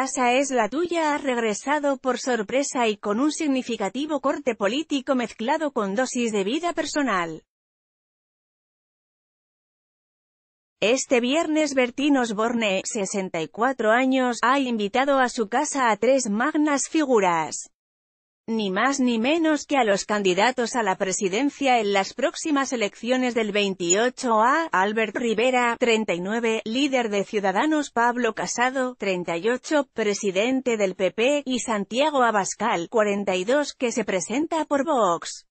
casa es la tuya ha regresado por sorpresa y con un significativo corte político mezclado con dosis de vida personal. Este viernes Bertín Osborne, 64 años, ha invitado a su casa a tres magnas figuras ni más ni menos que a los candidatos a la presidencia en las próximas elecciones del 28A, Albert Rivera, 39, líder de Ciudadanos Pablo Casado, 38, presidente del PP, y Santiago Abascal, 42, que se presenta por Vox.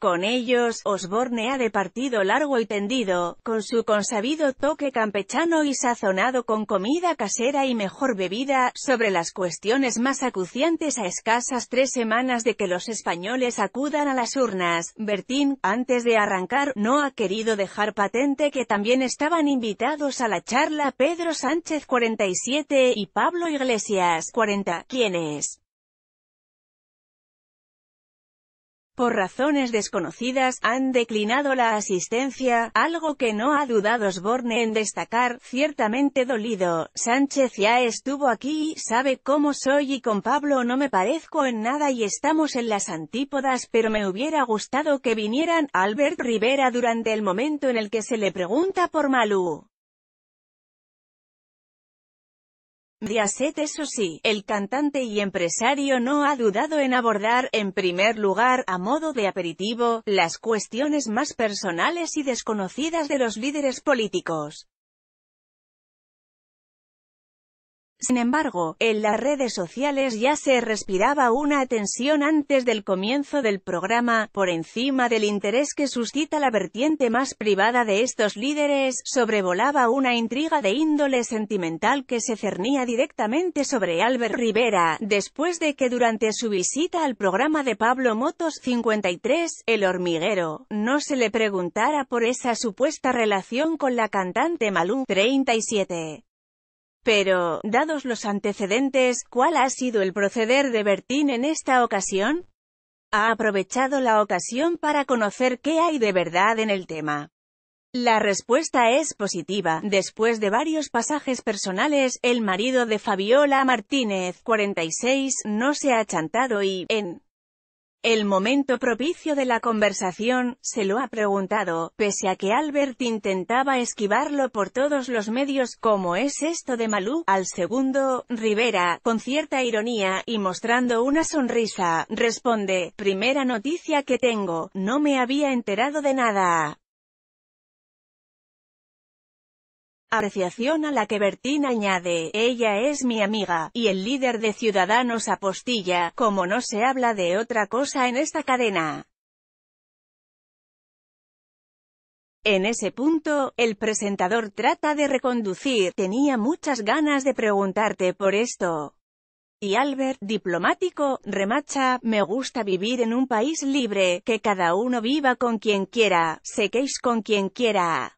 Con ellos, Osborne ha de partido largo y tendido, con su consabido toque campechano y sazonado con comida casera y mejor bebida, sobre las cuestiones más acuciantes a escasas tres semanas de que los españoles acudan a las urnas. Bertín, antes de arrancar, no ha querido dejar patente que también estaban invitados a la charla Pedro Sánchez 47 y Pablo Iglesias 40, quienes por razones desconocidas, han declinado la asistencia, algo que no ha dudado Osborne en destacar, ciertamente dolido, Sánchez ya estuvo aquí, sabe cómo soy y con Pablo no me parezco en nada y estamos en las antípodas pero me hubiera gustado que vinieran, Albert Rivera durante el momento en el que se le pregunta por Malú. Diaset eso sí, el cantante y empresario no ha dudado en abordar, en primer lugar, a modo de aperitivo, las cuestiones más personales y desconocidas de los líderes políticos. Sin embargo, en las redes sociales ya se respiraba una tensión antes del comienzo del programa, por encima del interés que suscita la vertiente más privada de estos líderes, sobrevolaba una intriga de índole sentimental que se cernía directamente sobre Albert Rivera, después de que durante su visita al programa de Pablo Motos 53, El Hormiguero, no se le preguntara por esa supuesta relación con la cantante Malú 37. Pero, dados los antecedentes, ¿cuál ha sido el proceder de Bertín en esta ocasión? Ha aprovechado la ocasión para conocer qué hay de verdad en el tema. La respuesta es positiva. Después de varios pasajes personales, el marido de Fabiola Martínez, 46, no se ha chantado y, en el momento propicio de la conversación, se lo ha preguntado, pese a que Albert intentaba esquivarlo por todos los medios, como es esto de Malú, al segundo, Rivera, con cierta ironía, y mostrando una sonrisa, responde, primera noticia que tengo, no me había enterado de nada. Apreciación a la que Bertín añade, ella es mi amiga, y el líder de Ciudadanos apostilla, como no se habla de otra cosa en esta cadena. En ese punto, el presentador trata de reconducir, tenía muchas ganas de preguntarte por esto. Y Albert, diplomático, remacha, me gusta vivir en un país libre, que cada uno viva con quien quiera, sequéis con quien quiera.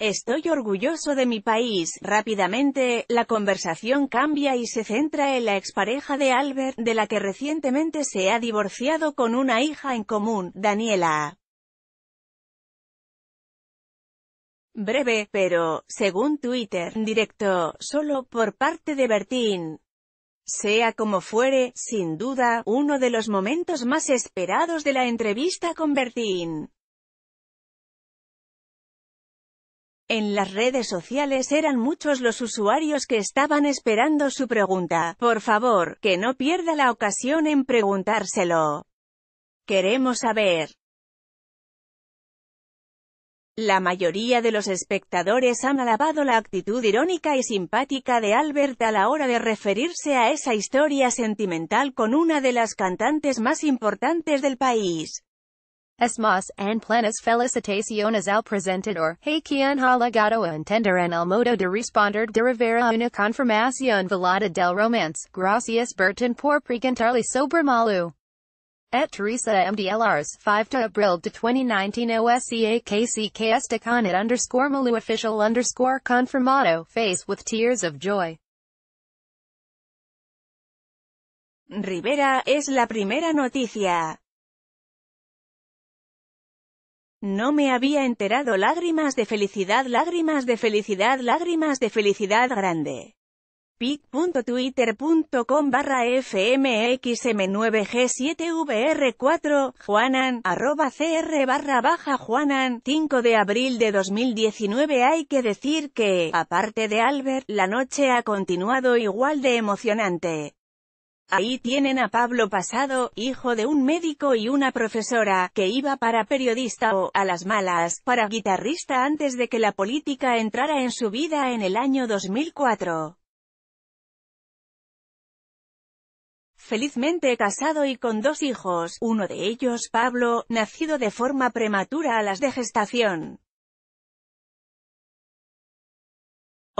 Estoy orgulloso de mi país. Rápidamente, la conversación cambia y se centra en la expareja de Albert, de la que recientemente se ha divorciado con una hija en común, Daniela. Breve, pero, según Twitter, directo, solo por parte de Bertín. Sea como fuere, sin duda, uno de los momentos más esperados de la entrevista con Bertín. En las redes sociales eran muchos los usuarios que estaban esperando su pregunta. Por favor, que no pierda la ocasión en preguntárselo. Queremos saber. La mayoría de los espectadores han alabado la actitud irónica y simpática de Albert a la hora de referirse a esa historia sentimental con una de las cantantes más importantes del país. mas and Plenas Felicitaciones al presentador, or Hey Quien Halagado Entender en el Modo de Responder de Rivera Una Confirmación Velada del Romance, Gracias Burton por Preguntarle Sobre Malu. Et Teresa MDLRs 5 de abril de 2019 OSCAKCK Estacon at underscore Malu official underscore confirmado face with tears of joy. Rivera es la primera noticia. No me había enterado lágrimas de felicidad, lágrimas de felicidad, lágrimas de felicidad grande. pic.twitter.com barra fmxm9g7vr4, Juanan, arroba cr barra baja Juanan, 5 de abril de 2019 Hay que decir que, aparte de Albert, la noche ha continuado igual de emocionante. Ahí tienen a Pablo Pasado, hijo de un médico y una profesora, que iba para periodista o, a las malas, para guitarrista antes de que la política entrara en su vida en el año 2004. Felizmente casado y con dos hijos, uno de ellos Pablo, nacido de forma prematura a las de gestación.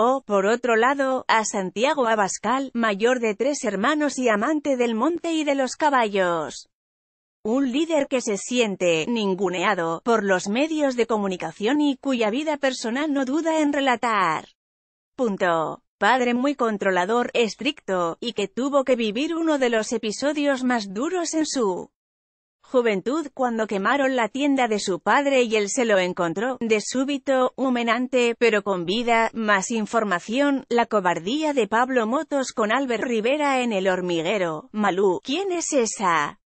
O, por otro lado, a Santiago Abascal, mayor de tres hermanos y amante del monte y de los caballos. Un líder que se siente ninguneado por los medios de comunicación y cuya vida personal no duda en relatar. Punto. Padre muy controlador, estricto, y que tuvo que vivir uno de los episodios más duros en su juventud cuando quemaron la tienda de su padre y él se lo encontró, de súbito, humenante, pero con vida, más información, la cobardía de Pablo Motos con Albert Rivera en El Hormiguero, Malú, ¿quién es esa?